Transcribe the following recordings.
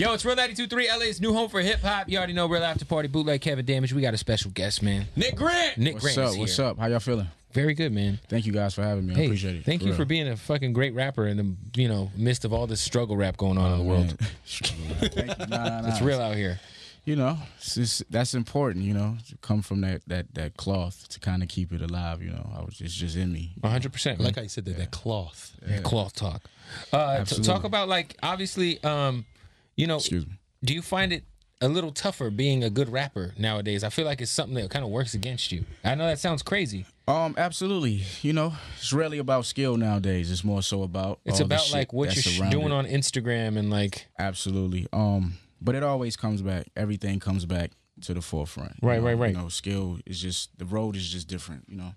Yo, it's Real 92.3, LA's new home for hip hop. You already know Real After Party, Bootleg Kevin Damage. We got a special guest, man. Nick Grant. Nick Grant. What's up? What's up? How y'all feeling? Very good, man. Thank you guys for having me. I hey, appreciate it. Thank for you real. for being a fucking great rapper in the you know midst of all this struggle rap going on oh, in the world. nah, nah, it's real out here. You know, just, that's important. You know, to come from that that that cloth to kind of keep it alive. You know, I was it's just in me. One hundred percent. Like I said, that, yeah. that cloth, yeah. that cloth talk. Uh, talk about like obviously. Um, you know, Excuse me. do you find it a little tougher being a good rapper nowadays? I feel like it's something that kind of works against you. I know that sounds crazy. Um, absolutely. You know, it's rarely about skill nowadays. It's more so about it's about like what you're doing it. on Instagram and like absolutely. Um, but it always comes back. Everything comes back to the forefront. Right, you know? right, right. You know, skill is just the road is just different. You know,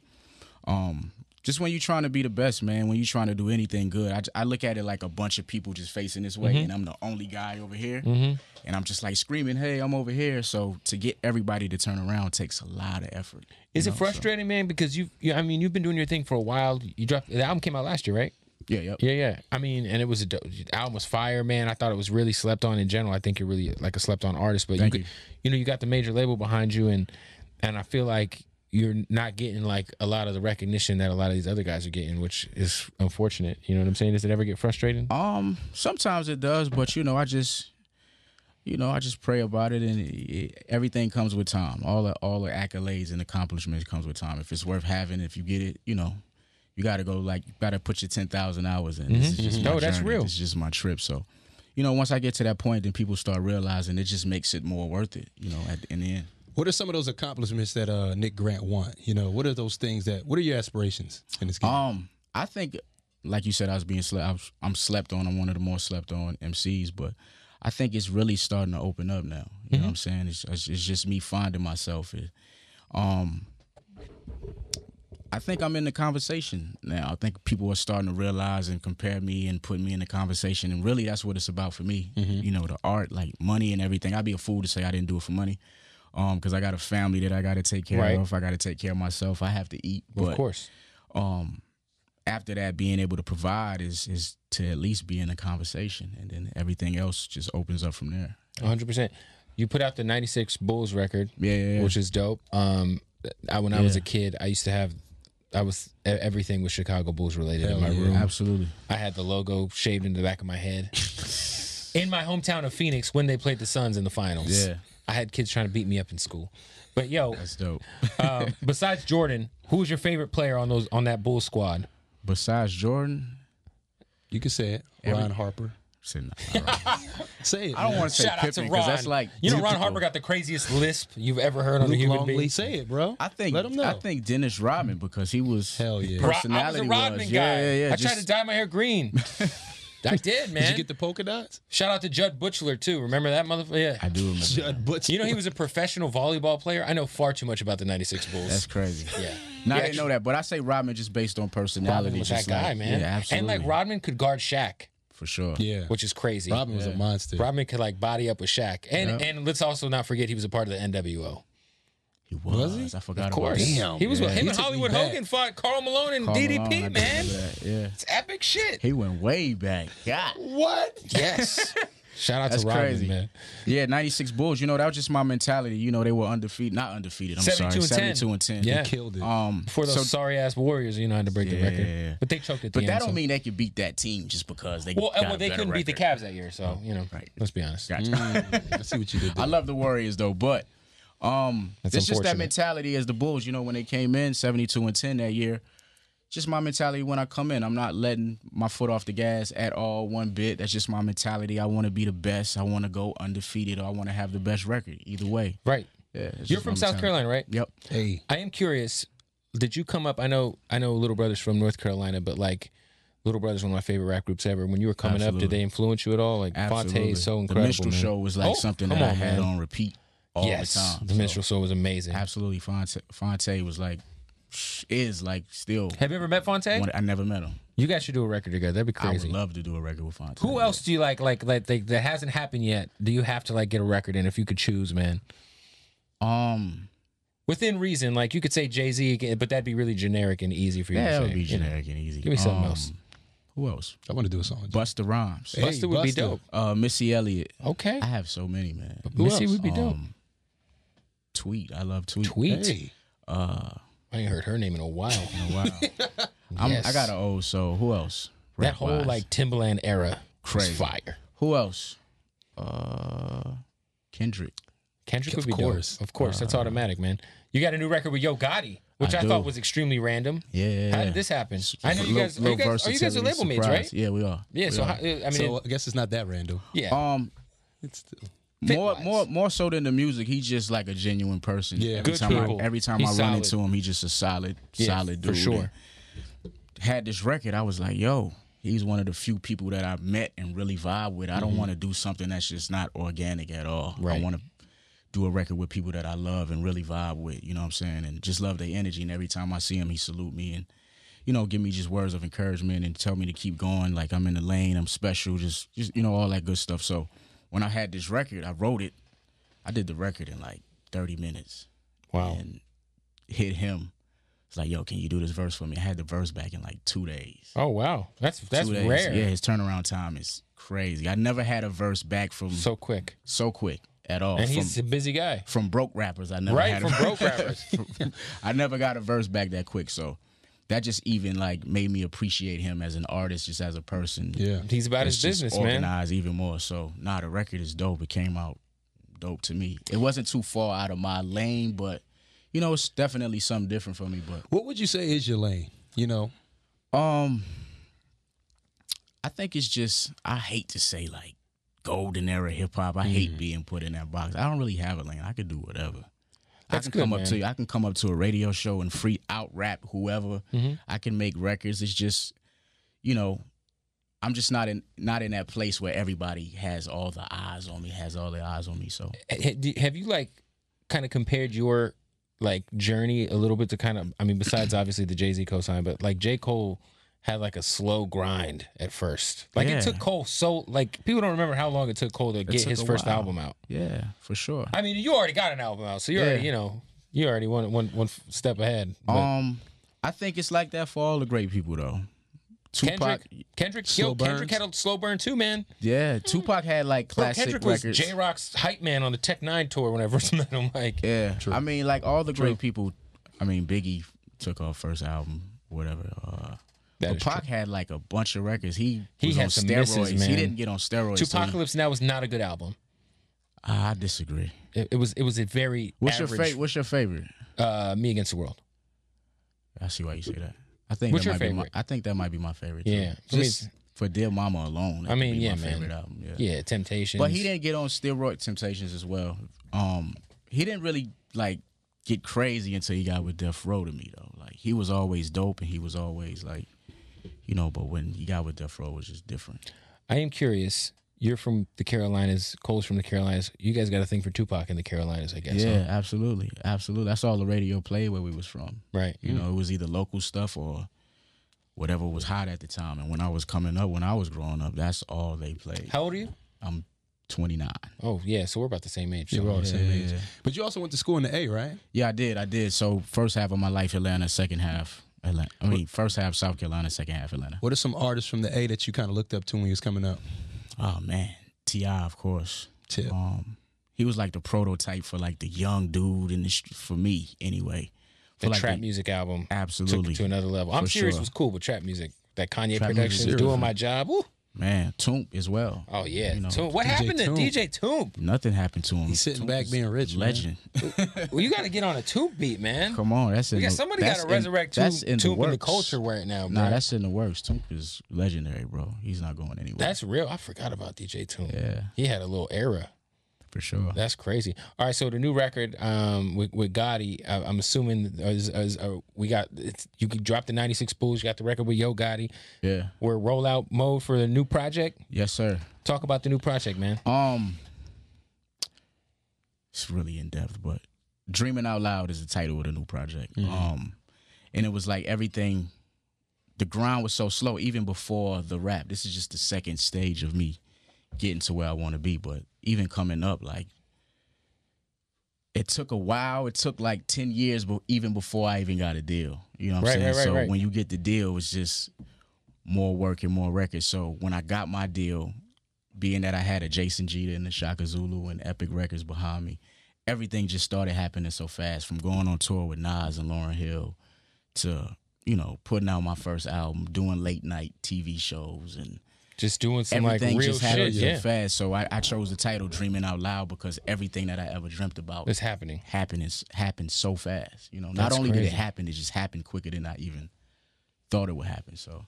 um, just when you're trying to be the best, man, when you're trying to do anything good, I, I look at it like a bunch of people just facing this way, mm-hmm. and I'm the only guy over here, mm-hmm. and I'm just like screaming, "Hey, I'm over here!" So to get everybody to turn around takes a lot of effort. Is it frustrating, so. man? Because you, you, I mean, you've been doing your thing for a while. You dropped the album came out last year, right? Yeah, yeah, yeah. I mean, and it was a the album was fire, man. I thought it was really slept on in general. I think you're really like a slept on artist, but you, could, you, you know, you got the major label behind you, and and I feel like you're not getting like a lot of the recognition that a lot of these other guys are getting, which is unfortunate. You know what I'm saying? Does it ever get frustrating? Um, sometimes it does, but you know, I just, you know, I just pray about it, and it, everything comes with time. All the all the accolades and accomplishments comes with time. If it's worth having, if you get it, you know, you got to go like you got to put your ten thousand hours in. Mm-hmm. This is mm-hmm. just mm-hmm. no, that's journey. real. It's just my trip, so. You know, once I get to that point, then people start realizing it just makes it more worth it. You know, at in the end. What are some of those accomplishments that uh, Nick Grant want? You know, what are those things that? What are your aspirations in this game? Um, I think, like you said, I was being slept. I am slept on. I'm one of the more slept on MCs, but I think it's really starting to open up now. You mm-hmm. know what I'm mm-hmm. saying? It's, it's, it's just me finding myself. um, I think I'm in the conversation now. I think people are starting to realize and compare me and put me in the conversation. And really, that's what it's about for me. Mm-hmm. You know, the art, like money and everything. I'd be a fool to say I didn't do it for money um because I got a family that I got to take care right. of. I got to take care of myself. I have to eat. But, of course. Um, after that, being able to provide is is to at least be in a conversation, and then everything else just opens up from there. One hundred percent. You put out the '96 Bulls record, yeah, yeah, yeah, which is dope. Um, I, when I was a kid, I used to have I was everything was Chicago Bulls related in my yeah, room. Absolutely. I had the logo shaved in the back of my head. in my hometown of Phoenix when they played the Suns in the finals. Yeah. I had kids trying to beat me up in school. But yo, that's dope. uh, besides Jordan, who's your favorite player on those on that Bull squad? Besides Jordan, you can say it. Every, Ryan Harper. Say, say it. I don't want to say Shout Pippen because that's like you know Ron Harper got the craziest lisp you've ever heard on a human Longley. being. Say it, bro. I think let him know. I think Dennis Rodman because he was hell yeah personality I was a Rodman was, guy. Yeah, yeah, yeah, I just, tried to dye my hair green. I did, man. Did you get the polka dots? Shout out to Judd Butchler too. Remember that motherfucker? Yeah, I do remember. Judd Butchler. You know he was a professional volleyball player. I know far too much about the '96 Bulls. That's crazy. Yeah. Now yeah, I didn't know that, but I say Rodman just based on personality. Rodman was that like, guy, man. Yeah, absolutely. And like Rodman could guard Shaq for sure. Yeah, which is crazy. Rodman was a monster. Rodman could like body up with Shaq, and yep. and let's also not forget he was a part of the NWO. He was. was he? I forgot. Of course, he was. Yeah, with him he and Hollywood Hogan fought Carl Malone and DDP. Malone, man, yeah, it's epic shit. He went way back. God, what? Yes. Shout out That's to Robin, crazy. man. Yeah, 96 Bulls. You know, that was just my mentality. You know, they were undefeated. Not undefeated. I'm 72 sorry. And 72 10. and 10. Yeah. They killed it. Um, um For those so, sorry ass Warriors, you know, had to break yeah, the record. Yeah, yeah. But they choked it. but the But that don't so. mean they could beat that team just because they Well, well they couldn't record. beat the Cavs that year. So, you know, right. let's be honest. Gotcha. Mm, let's see what you did. There. I love the Warriors, though, but um, it's just that mentality as the Bulls. You know, when they came in 72 and 10 that year, just my mentality when I come in. I'm not letting my foot off the gas at all, one bit. That's just my mentality. I want to be the best. I want to go undefeated, or I want to have the best record. Either way, right? Yeah. You're from South Carolina, right? Yep. Hey, I am curious. Did you come up? I know, I know, Little Brothers from North Carolina, but like. Little Brothers, one of my favorite rap groups ever. When you were coming Absolutely. up, did they influence you at all? Like Fante Fonte is so incredible. The Minstrel man. Show was like oh, something that on, I had man. on repeat all yes, the time. The so, minstrel show was amazing. Absolutely. Fonte, Fonte was like is like still. Have you ever met Fonte? I never met him. You guys should do a record together. That'd be crazy. I would love to do a record with Fonte. Who else do you like? Like like, that hasn't happened yet. Do you have to like get a record in if you could choose, man? Um, within reason, like you could say Jay Z, but that'd be really generic and easy for you. Yeah, that would be generic know? and easy. Give me something um, else. Who else? I want to do a song. Busta Rhymes. Hey, Busta would Busta. be dope. Uh, Missy Elliott. Okay. I have so many, man. But who Missy else? would be dope. Um, Tweet. I love Tweet. Tweet. Hey. Uh, I ain't heard her name in a while. In a while. yes. i got an old So Who else? Rap that whole like Timberland era, crazy fire. Who else? Uh, Kendrick. Kendrick of would be course. Dope. Of course, uh, that's automatic, man. You got a new record with Yo Gotti, which I, I thought was extremely random. Yeah. How did this happen? I know you guys. are, you guys are you guys are label surprise. mates, right? Yeah, we are. Yeah. We so are. How, uh, I mean, so I guess it's not that random. Yeah. Um, it's. Still more more more so than the music. He's just like a genuine person. Yeah, every good time people. I, every time he's I solid. run into him, he's just a solid solid dude. For sure. had this record, I was like, yo. He's one of the few people that I've met and really vibe with. I don't mm-hmm. want to do something that's just not organic at all. Right. I want to do a record with people that I love and really vibe with, you know what I'm saying? And just love their energy. And every time I see him, he salute me and, you know, give me just words of encouragement and tell me to keep going. Like I'm in the lane, I'm special, just, just you know, all that good stuff. So when I had this record, I wrote it. I did the record in like 30 minutes. Wow. And hit him. It's like, yo, can you do this verse for me? I had the verse back in like two days. Oh wow, that's that's rare. Yeah, his turnaround time is crazy. I never had a verse back from so quick, so quick at all. And from, he's a busy guy. From broke rappers, I never right had from a, broke rappers. from, I never got a verse back that quick. So that just even like made me appreciate him as an artist, just as a person. Yeah, he's about it's his business, organized man. Organized even more. So, nah, the record is dope. It came out dope to me. It wasn't too far out of my lane, but you know, it's definitely something different for me. But what would you say is your lane? You know, um, I think it's just I hate to say like golden era hip hop. I mm. hate being put in that box. I don't really have a lane. I could do whatever. That's I can good, come man. up to you. I can come up to a radio show and free out rap whoever. Mm-hmm. I can make records. It's just, you know, I'm just not in not in that place where everybody has all the eyes on me, has all the eyes on me. So have you like kind of compared your like journey a little bit to kind of I mean, besides obviously the Jay Z cosign, but like J Cole had like a slow grind at first. Like yeah. it took Cole so like people don't remember how long it took Cole to it get his first while. album out. Yeah, for sure. I mean, you already got an album out, so you yeah. already you know you already one one one step ahead. But. Um, I think it's like that for all the great people though. Tupac, Kendrick, Kendrick, slow yo, burns. Kendrick had a slow burn too, man. Yeah, Tupac had like classic Bro, Kendrick records. was J Rock's hype man on the Tech Nine tour when I first met him. Like, yeah, True. I mean, like all the True. great people. I mean, Biggie took off first album, whatever. Uh, that Tupac had like a bunch of records. He he had some steroids. Misses, man. He didn't get on steroids. Tupacalypse so he... Now was not a good album. Uh, I disagree. It, it, was it was a very what's average, your favorite? What's your favorite? Uh, Me Against the World. I see why you say that. I think what's that your might favorite? Be my, I think that might be my favorite. Too. Yeah, just I mean, for Dear Mama alone. I mean, yeah, man. Album, yeah. yeah, Temptations. But he didn't get on steroid Temptations as well. Um, he didn't really like get crazy until he got with Death Row to me though. Like he was always dope and he was always like you know, but when he got with Death Row, it was just different. I am curious. You're from the Carolinas. Cole's from the Carolinas. You guys got a thing for Tupac in the Carolinas, I guess. Yeah, huh? absolutely, absolutely. That's all the radio played where we was from. Right. You mm know, it was either local stuff or whatever was hot at the time. And when I was coming up, when I was growing up, that's all they played. How old are you? I'm 29. Oh yeah, so we're about the same age. So yeah, we're all the same age. But you also went to school in the A, right? Yeah, I did. I did. So first half of my life, Atlanta. Second half, Atlanta. I mean, first half South Carolina, second half Atlanta. What are some artists from the A that you kind of looked up to when you was coming up? Oh man, Ti, of course. Tip. Um, he was like the prototype for like the young dude in the for me anyway. For the like trap the, music album, absolutely to, to another level. I'm serious it was cool, but trap music that Kanye trap production doing my job. Man, Toomp as well. Oh yeah, you know, Toomp. What DJ happened to Toomp. DJ Toomp? Nothing happened to him. He's sitting Toomp's back being rich, legend. well, you got to get on a Toomp beat, man. Come on, that's in. We got, somebody got to resurrect in, Toomp, that's in, Toomp the in the culture right now. Bro. Nah, that's in the works. Toomp is legendary, bro. He's not going anywhere. That's real. I forgot about DJ Toomp. Yeah, he had a little era for sure. That's crazy. All right, so the new record um, with, with Gotti, I, am assuming as, uh, uh, we got you can drop the '96 Bulls. You got the record with Yo Gotti. Yeah, we're rollout mode for the new project. Yes, sir. Talk about the new project, man. Um, it's really in depth, but "Dreaming Out Loud" is the title of the new project. Mm-hmm. Um, and it was like everything. The ground was so slow, even before the rap. This is just the second stage of me getting to where I want to be, but even coming up, like it took a while. It took like ten years, but even before I even got a deal, you know what I'm saying. Right, right, so when you get the deal, it's just more work and more records. So when I got my deal, being that I had a Jason Jeter and the Shaka Zulu and Epic Records behind me, everything just started happening so fast. From going on tour with Nas and Lauren Hill to you know putting out my first album, doing late night TV shows and just doing some everything like real just shit. Yeah, fast. So I, I chose the title "Dreaming Out Loud" because everything that I ever dreamt about is happening. Happiness happened so fast. You know, not That's only crazy. did it happen, it just happened quicker than I even thought it would happen. So.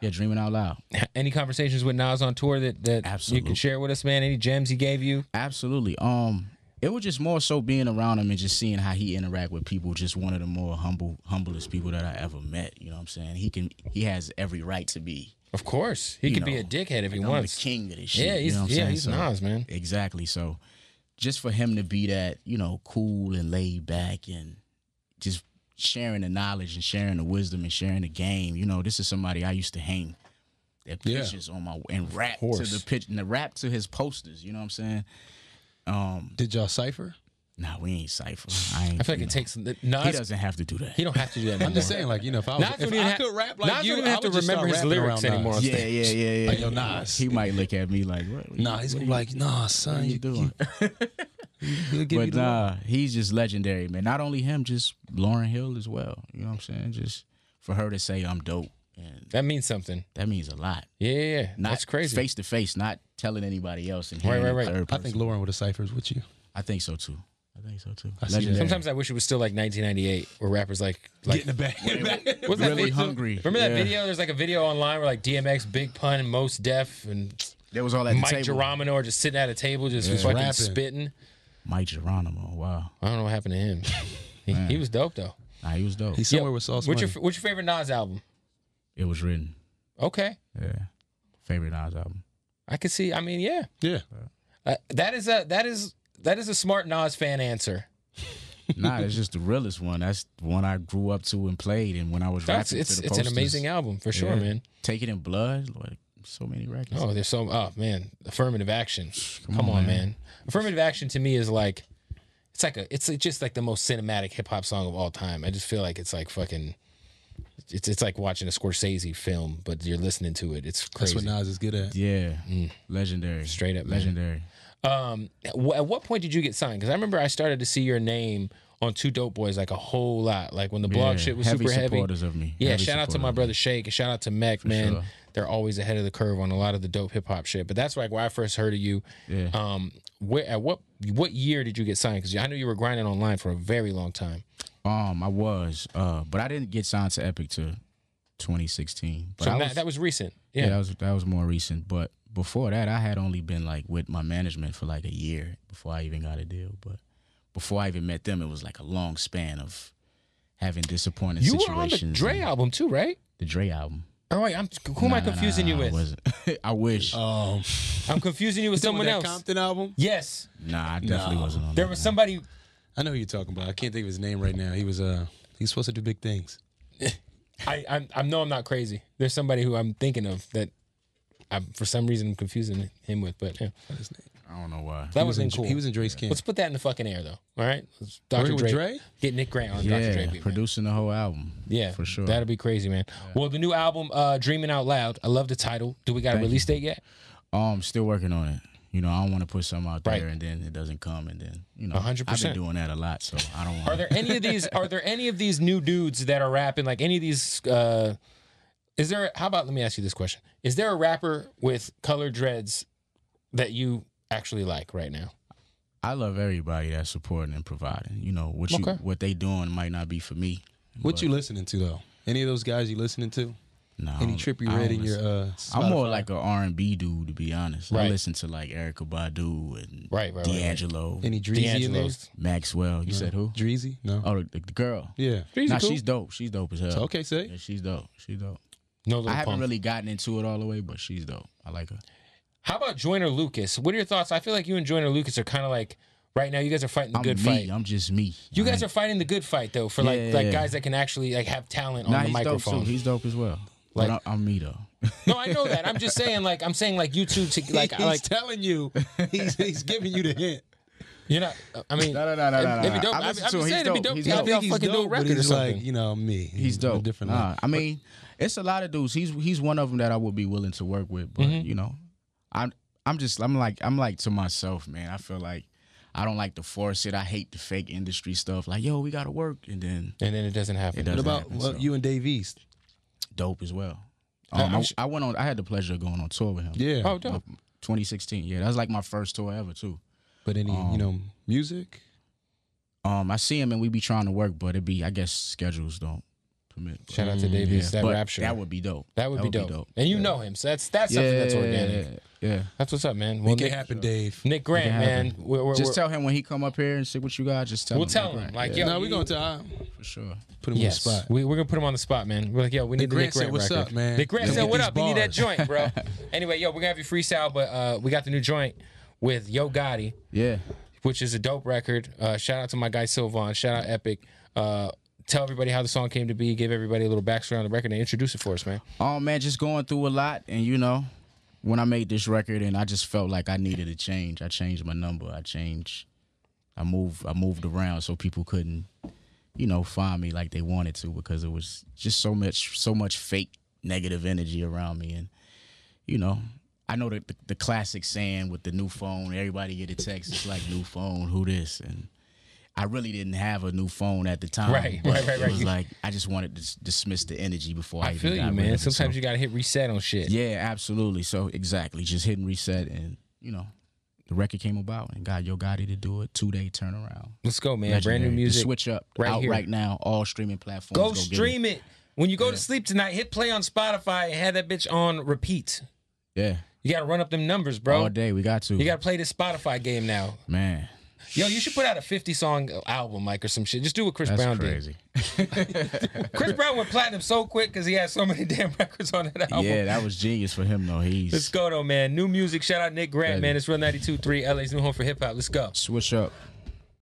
Yeah, dreaming out loud. Any conversations with Nas on tour that that you can share with us, man? Any gems he gave you? Absolutely. Um, it was just more so being around him and just seeing how he interact with people. Just one of the more humble, humblest people that I ever met. You know what I'm saying? He can, he has every right to be of course, he could be a dickhead if like he I'm wants. The king of this shit. Yeah, he's you know yeah, he's so, Nas, man. Exactly. So, just for him to be that, you know, cool and laid back and just sharing the knowledge and sharing the wisdom and sharing the game. You know, this is somebody I used to hang their pictures yeah. on my and rap to the pitch and the rap to his posters. You know what I'm saying? Um, Did y'all cipher? Nah, we ain't cipher. I, ain't, I feel like it know. takes. Nas, he doesn't have to do that. He don't have to do that. I'm just saying, like you know, if I, was, if I have, could rap like Nas you, I have to remember his lyrics anymore. Yeah, yeah, yeah, yeah. Like yo, Nas, he might look at me like, what, what, nah, he's gonna be like, nah, son, you, you doing? but nah, he's just legendary, man. Not only him, just Lauren Hill as well. You know what I'm saying? Just for her to say I'm dope. And that means something. That means a lot. Yeah, yeah, yeah. Not that's crazy. Face to face, not telling anybody else. And right, right, right. I think Lauren would have ciphers with you. I think so too. I think so too. I Legendary. Sometimes I wish it was still like 1998, where rappers like like getting the back, was really hungry. Remember that yeah. video? There's like a video online where like DMX, Big Pun, Most Def, and there was all that Mike Geronimo are just sitting at a table, just yeah. fucking rapping. spitting. Mike Geronimo, wow. I don't know what happened to him. he, he, was dope though. Nah, he was dope. He's somewhere Yo, with sauce. What's your What's your favorite Nas album? It was written. Okay. Yeah. Favorite Nas album. I could see. I mean, yeah. Yeah. Uh, that is a that is that is a smart Nas fan answer. nah, it's just the realest one. That's the one I grew up to and played, and when I was That's, rapping, it's, it's posters. an amazing album for sure, yeah. man. Take it in blood, like so many records. Oh, there's so oh man, affirmative action. Come, Come on, man. man. Affirmative action to me is like it's like a it's just like the most cinematic hip hop song of all time. I just feel like it's like fucking it's it's like watching a Scorsese film, but you're listening to it. It's crazy. That's what Nas is good at. Yeah, mm. legendary. Straight up, man. legendary. Um, at what point did you get signed? Because I remember I started to see your name on Two Dope Boys like a whole lot. Like when the blog yeah, shit was heavy super heavy. Supporters of me. Yeah, heavy shout out to my brother Shake and shout out to Mac, For man. Sure. They're always ahead of the curve on a lot of the dope hip hop shit. But that's like where I first heard of you. Yeah. Um, where at what what year did you get signed? Because I knew you were grinding online for a very long time. Um, I was, uh, but I didn't get signed to Epic to 2016. But so was, that, that was recent. Yeah. yeah, that was that was more recent. But before that, I had only been like with my management for like a year before I even got a deal. But before I even met them, it was like a long span of having disappointed. you situations. You were on the Dre album too, right? The Dre album. Oh, All right, I'm, who nah, am I confusing nah, you with? I, I wish. Um, I'm confusing you with someone else. Compton album? Yes. Nah, I definitely no. wasn't on. There was somebody. I know who you're talking about. I can't think of his name right now. He was uh, he's supposed to do big things. I, I I know I'm not crazy. There's somebody who I'm thinking of that I, for some reason I'm confusing him with, but yeah. I don't know why. That was in cool. He was in Drake's camp. Let's put that in the fucking air though. All Dr. Dre, Dre, get Nick Grant on yeah, Dr. Dre, beat, producing the whole album. Yeah, for sure. That'll be crazy, man. Yeah. Well, the new album, uh, Dreaming Out Loud. I love the title. Do we got Thank a release you. date yet? Um, still working on it. You know, I don't want to put something out right. there and then it doesn't come and then you know. 100%. I've been doing that a lot, so I don't. Wanna... Are there any of these? Are there any of these new dudes that are rapping? Like any of these? Uh, is there? How about? Let me ask you this question: Is there a rapper with color dreads that you actually like right now? I love everybody that's supporting and providing. You know what you okay. what they doing might not be for me. What you listening to though? Any of those guys you listening to? No, any trip you in your? Uh, I'm more like an R and B dude to be honest. Right. I listen to like Erica Badu and right, right, D'Angelo. Right. Any Dreezy in there? Maxwell. You no. said who? Dreezy. No. Oh, the, the girl. Yeah. Now nah, cool. she's dope. She's dope as hell. okay, say. Yeah, she's dope. She's dope. No, I haven't pump. really gotten into it all the way, but she's dope. I like her. How about Joyner Lucas? What are your thoughts? I feel like you and Joyner Lucas are kind of like right now. You guys are fighting the I'm good me. fight. I'm just me. You guys are fighting the good fight though for like yeah, like guys that can actually like have talent nah, on the he's microphone. Dope too. He's dope as well. Like but I, am me though. no, I know that. I'm just saying like I'm saying like you two to like he's I like telling you he's he's giving you the hint. You're not. I mean, no, no, no, no, no. It'd be dope. I, I, I'm just saying dope. it'd be dope. He's dope. He's dope. Fucking dope record or something. Like, you know me. He's dope. Different. Nah, I mean. But, it's a lot of dudes. He's he's one of them that I would be willing to work with, but mm-hmm. you know, I'm I'm just I'm like I'm like to myself, man. I feel like I don't like to force it. I hate the fake industry stuff. Like, yo, we gotta work, and then and then it doesn't happen. It doesn't what about happen, well, so. you and Dave East? Dope as well. Um, I, I, went on. I had the pleasure of going on tour with him. Yeah. Oh, dope. 2016. Yeah, that's like my first tour ever too. But any um, you know music? Um, I see him and we be trying to work, but it be I guess schedules don't Shout out to mm, Davies, yeah, that That would be dope. That would, that be, would dope. be, dope. And you yeah. know him, so that's that's something that's organic. Yeah, that's what's up, man. Well, Make Nick, it happen, Dave. Nick Grant, man. We're, we're, just we're, tell him when he come up here and see what you got. Just tell we'll him. We'll tell him. Grant. Like, yeah. yo, no, we gonna tell him for sure. Put him yes. on the spot. We, are gonna put him on the spot, man. We're like, yo, we need Nick the Grant Nick Grant said, what's up, man? Nick Grant said, what up? We need that joint, bro. Anyway, yo, we're gonna have you freestyle, but uh, we got the new joint with Yo Gotti. Yeah. Which is a dope record. Uh, shout out to my guy Sylvan. Shout out Epic. Uh, tell everybody how the song came to be, give everybody a little backstory on the record, and introduce it for us, man. Oh man, just going through a lot, and you know, when I made this record, and I just felt like I needed a change. I changed my number. I changed. I moved. I moved around so people couldn't, you know, find me like they wanted to because it was just so much, so much fake negative energy around me, and you know, I know the, the classic saying with the new phone, everybody get a text, it's like new phone, who this? And I really didn't have a new phone at the time. Right, right, right, right. It was like I just wanted to dismiss the energy before I, I feel you, man. Sometimes so. you gotta hit reset on shit. Yeah, absolutely. So exactly, just hit and reset, and you know, the record came about, and got Yo Gotti to do it. Two day turnaround. Let's go, man. Legendary. Brand new music. The switch up right out here. right now. All streaming platforms. Go, go stream it. it. When you go yeah. to sleep tonight, hit play on Spotify and have that bitch on repeat. Yeah. You gotta run up them numbers, bro. All day, we got to. You gotta play this Spotify game now, man. Yo, you should put out a 50 song album, Mike, or some shit. Just do what Chris That's Brown crazy. did. Chris Brown went platinum so quick because he had so many damn records on that album. Yeah, that was genius for him, though. He's Let's go, though, man. New music. Shout out Nick Grant, crazy. man. It's Real 92.3, LA's new home for hip hop. Let's go. Switch up.